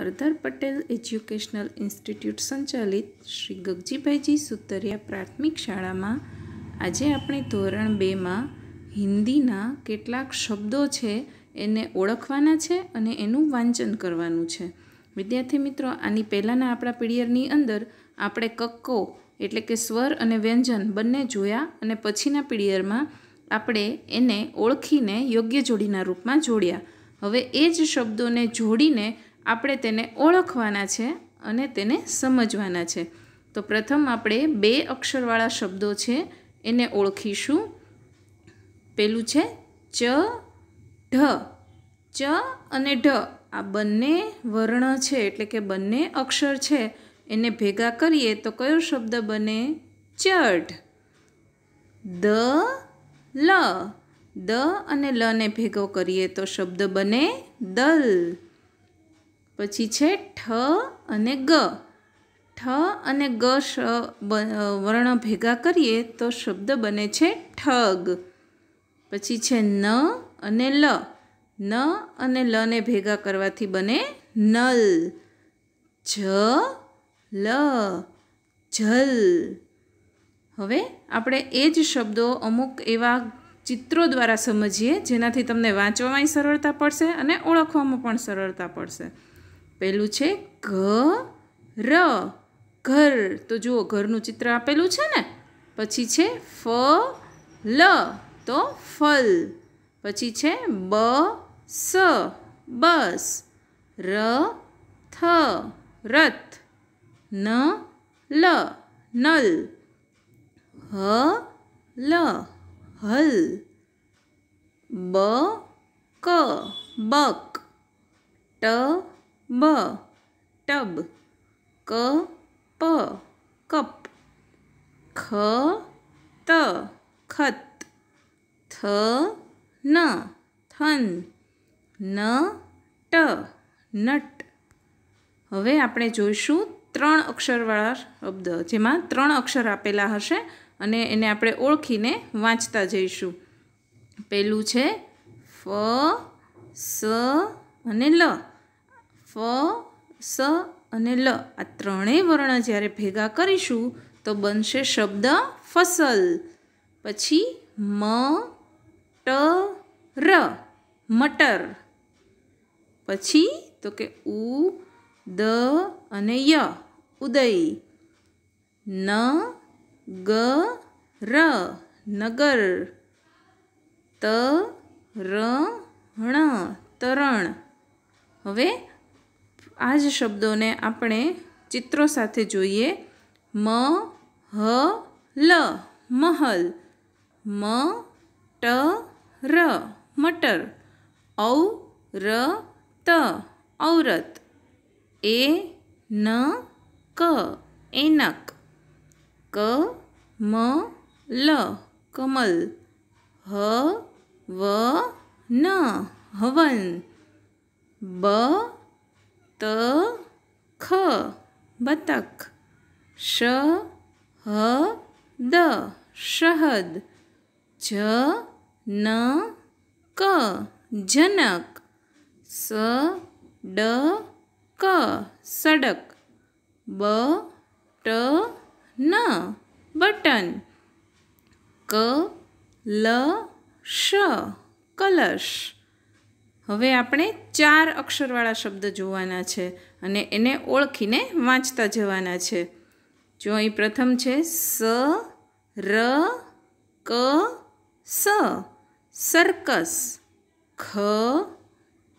અરધર Patel educational institute સંચાલિત શ્રી ગગજીભાઈજી સુતરિયા પ્રાથમિક શાળામાં આજે આપણે ધોરણ બેમાં હિન્દીના કેટલાક શબ્દો છે એને ઓળખવાના છે અને એનું વાંચન કરવાનું છે વિદ્યાર્થી મિત્રો આની પહેલાંના આપણા પીડીયરની અંદર આપણે કક્કો એટલે કે સ્વર અને વ્યંજન બંને જોયા અને પછીના પીડીયરમાં આપણે એને ઓળખીને યોગ્ય જોડીના રૂપમાં જોડ્યા હવે એ જ શબ્દોને જોડીને આપણે તેને ઓળખવાના છે અને તેને સમજવાના છે તો પ્રથમ આપણે બે અક્ષરવાળા શબ્દો છે એને ઓળખીશું પેલું છે ચ ઢ ચ અને ઢ આ બંને વર્ણ છે એટલે કે બંને અક્ષર છે એને ભેગા કરીએ તો કયો શબ્દ બને ચઢ દ લ દ અને લને ભેગો કરીએ તો શબ્દ બને દલ પછી છે ઠ અને ગ ઠ અને ગ શ વર્ણ ભેગા કરીએ તો શબ્દ બને છે ઠગ પછી છે ન અને લ ન અને લને ભેગા કરવાથી બને નલ જ લ જલ હવે આપણે એ જ શબ્દો અમુક એવા ચિત્રો દ્વારા સમજીએ જેનાથી તમને વાંચવામાં સરળતા પડશે અને ઓળખવામાં પણ સરળતા પડશે પહેલું છે ઘ ર ઘર તો જુઓ ઘરનું ચિત્ર આપેલું છે ને પછી છે ફ લ તો ફલ પછી છે બ સ બસ ર થ રથ ન લ નલ હ લ હલ બ ક બક ટ બ ટબ ક પ કપ ખ ત ખત થ ન થન ન ટ નટ હવે આપણે જોઈશું ત્રણ અક્ષરવાળા શબ્દ જેમાં ત્રણ અક્ષર આપેલા હશે અને એને આપણે ઓળખીને વાંચતા જઈશું પહેલું છે ફ સ અને લ ફ સ અને લ આ ત્રણેય વર્ણ જ્યારે ભેગા કરીશું તો બનશે શબ્દ ફસલ પછી મ ટ ર મટર પછી તો કે ઉ દ અને ય ઉદય ન ગ ર નગર ત ર ણ તરણ હવે આ જ શબ્દોને આપણે ચિત્રો સાથે જોઈએ મ હ લ મહલ મ ટ ર મટર ઔ ર ત ઔરત એ ન ક એનક ક મ લ કમલ હ વ ન હવન બ ત ખ બતક શ હ દ શહદ જ ન ક જનક સ ડ ક સડક બ ટ ન બટન ક લ શ કલશ હવે આપણે ચાર અક્ષરવાળા શબ્દ જોવાના છે અને એને ઓળખીને વાંચતા જવાના છે જો અહીં પ્રથમ છે સ ર ક સ સર્કસ ખ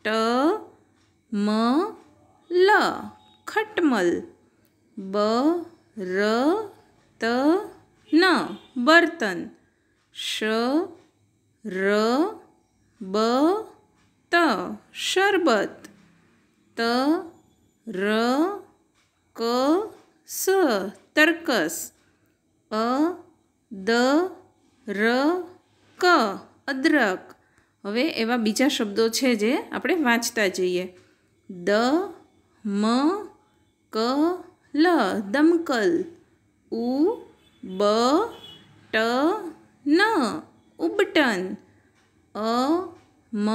ટ મ લ ખટમલ બ ર ત ન બર્તન શ ર બ શરબત ત ર ક સ તર્કસ અ દ ર ક અદ્રક હવે એવા બીજા શબ્દો છે જે આપણે વાંચતા જઈએ દ મ ક લ દમકલ ઉ બ ટ ન ઉબટન અ મ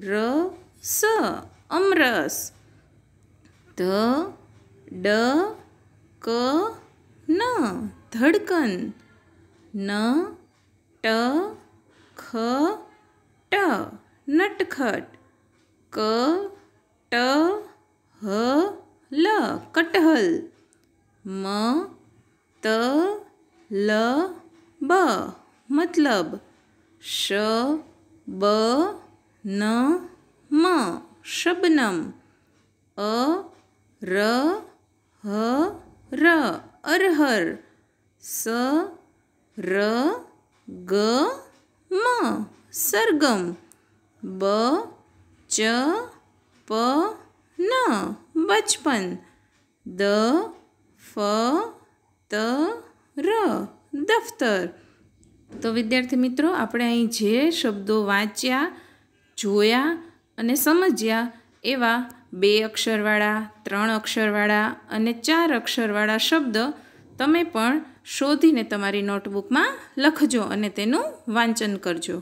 ર સ અમરસ ધ ડ ક ન ધડકન ન ટ ખ ટ નટખટ ક ટ હ લ કટહલ મ ત લ બ મતલબ શ બ ન મ શબનમ અ ર હ ર અરહર સ ર ગ મ સરગમ બ ચ પ ન બચપન દ ફ ત ર દફતર તો વિદ્યાર્થી મિત્રો આપણે અહીં જે શબ્દો વાંચ્યા જોયા અને સમજ્યા એવા બે અક્ષરવાળા ત્રણ અક્ષરવાળા અને ચાર અક્ષરવાળા શબ્દ તમે પણ શોધીને તમારી નોટબુકમાં લખજો અને તેનું વાંચન કરજો